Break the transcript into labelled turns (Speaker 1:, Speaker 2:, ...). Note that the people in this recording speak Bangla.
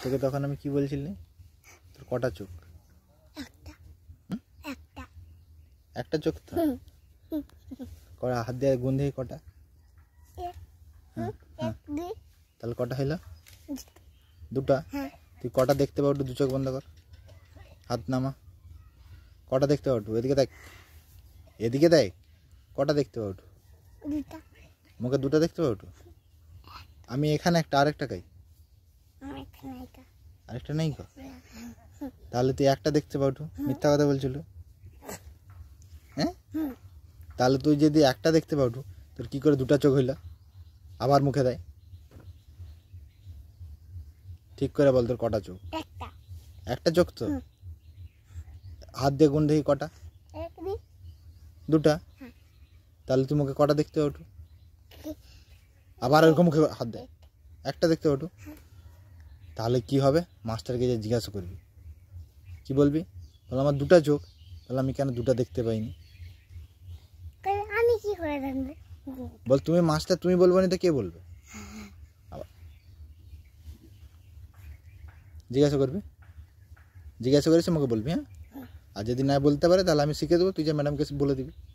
Speaker 1: তোকে তখন আমি কি বলছিলি তোর কটা চোখ একটা চোখ তো কটা হাত দিয়ে গুন দিয়ে কটা তাহলে কটা হইলো দুটা হ্যাঁ। তুই কটা দেখতে পাবো দু চোখ বন্ধ কর হাত নামা কটা দেখতে পাবো এদিকে দেখ এদিকে দেখ কটা দেখতে পাবো মুখে দুটা দেখতে পাবো আমি এখানে একটা আরেকটা খাই আরেকটা নেই হ্যাঁ। তাহলে তুই একটা দেখতে পাবো মিথ্যা কথা বলছিল হ্যাঁ তাহলে তুই যদি একটা দেখতে পাবো তোর কি করে দুটা চোখ হইল আবার মুখে দেয় ঠিক করে বল তোর কটা চোখ একটা চোখ তো হাত দিয়ে গুণ দেখি কটা দুটা হ্যাঁ। তাহলে তুই মুখে কটা দেখতে পাবো আবার ওরকম মুখে হাত দেয় একটা দেখতে পাবো তাহলে কি হবে মাস্টারকে যা জিজ্ঞাসা করবে কি বলবি বল আমার দুটো চোখ তাহলে আমি কেন দুটো দেখতে পাইনি আমি কি করে দন্দ বল তুই মাস্টার তুই বলবনি তো কে বলবি জিজ্ঞাসা করবে জিজ্ঞাসা করেছ আমাকে বলবি হ্যাঁ আর যদি না বলতে পারে তাহলে আমি শিখে দেব তুই যা ম্যাডামকে বলে দিবি